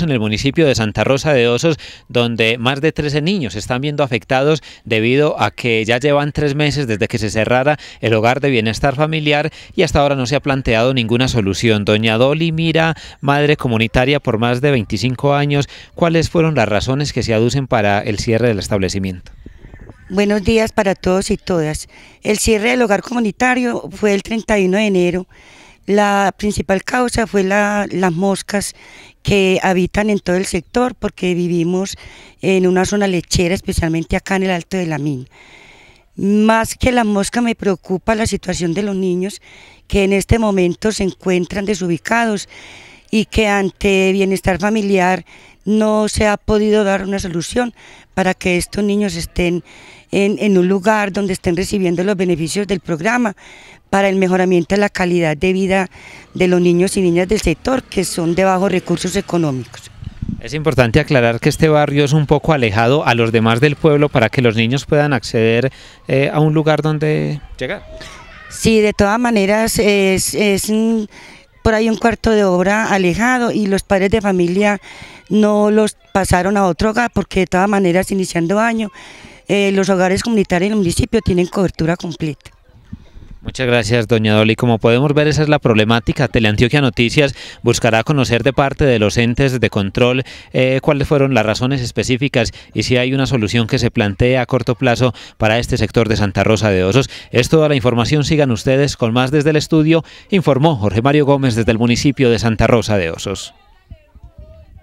en el municipio de Santa Rosa de Osos, donde más de 13 niños están viendo afectados debido a que ya llevan tres meses desde que se cerrara el hogar de bienestar familiar y hasta ahora no se ha planteado ninguna solución. Doña Dolly Mira, madre comunitaria por más de 25 años, ¿cuáles fueron las razones que se aducen para el cierre del establecimiento? Buenos días para todos y todas. El cierre del hogar comunitario fue el 31 de enero la principal causa fue las moscas que habitan en todo el sector porque vivimos en una zona lechera, especialmente acá en el Alto de la Min. Más que la mosca me preocupa la situación de los niños que en este momento se encuentran desubicados y que ante bienestar familiar no se ha podido dar una solución para que estos niños estén en, en, un lugar donde estén recibiendo los beneficios del programa para el mejoramiento de la calidad de vida de los niños y niñas del sector que son de bajos recursos económicos. Es importante aclarar que este barrio es un poco alejado a los demás del pueblo para que los niños puedan acceder eh, a un lugar donde llegar. Sí, de todas maneras es, es por ahí un cuarto de obra alejado y los padres de familia no los pasaron a otro hogar porque de todas maneras iniciando año eh, los hogares comunitarios en el municipio tienen cobertura completa. Muchas gracias, doña Dolly. Como podemos ver, esa es la problemática. Teleantioquia Noticias buscará conocer de parte de los entes de control eh, cuáles fueron las razones específicas y si hay una solución que se plantee a corto plazo para este sector de Santa Rosa de Osos. Es toda la información. Sigan ustedes con más desde el estudio. Informó Jorge Mario Gómez desde el municipio de Santa Rosa de Osos.